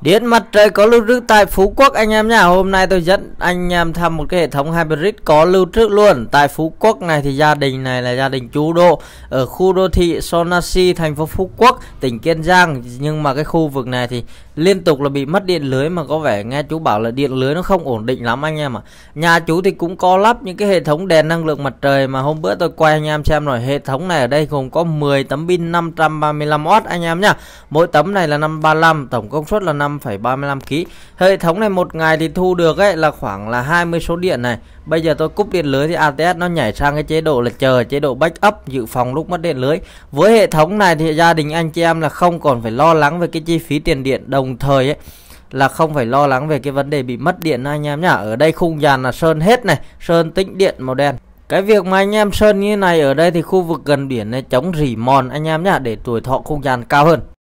Điện mặt trời có lưu trữ tại Phú Quốc anh em nhá. Hôm nay tôi dẫn anh em thăm một cái hệ thống hybrid có lưu trữ luôn. Tại Phú Quốc này thì gia đình này là gia đình chú độ ở khu đô thị Sonasi thành phố Phú Quốc, tỉnh Kiên Giang nhưng mà cái khu vực này thì liên tục là bị mất điện lưới mà có vẻ nghe chú bảo là điện lưới nó không ổn định lắm anh em ạ. À. Nhà chú thì cũng có lắp những cái hệ thống đèn năng lượng mặt trời mà hôm bữa tôi quay anh em xem rồi. Hệ thống này ở đây gồm có 10 tấm pin 535W anh em nhá. Mỗi tấm này là 535, tổng công suất là 5 5,35 kg. Hệ thống này một ngày thì thu được ấy là khoảng là 20 số điện này. Bây giờ tôi cúp điện lưới thì ATS nó nhảy sang cái chế độ là chờ chế độ backup dự phòng lúc mất điện lưới. Với hệ thống này thì gia đình anh chị em là không còn phải lo lắng về cái chi phí tiền điện đồng thời ấy là không phải lo lắng về cái vấn đề bị mất điện anh em nhá. Ở đây khung dàn là sơn hết này, sơn tĩnh điện màu đen. Cái việc mà anh em sơn như này ở đây thì khu vực gần biển này chống rỉ mòn anh em nhá để tuổi thọ khung gian cao hơn.